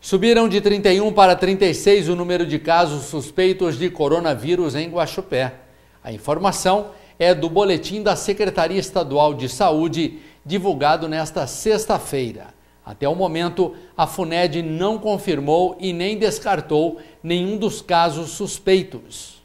Subiram de 31 para 36 o número de casos suspeitos de coronavírus em Guaxupé. A informação é do boletim da Secretaria Estadual de Saúde, divulgado nesta sexta-feira. Até o momento, a FUNED não confirmou e nem descartou nenhum dos casos suspeitos.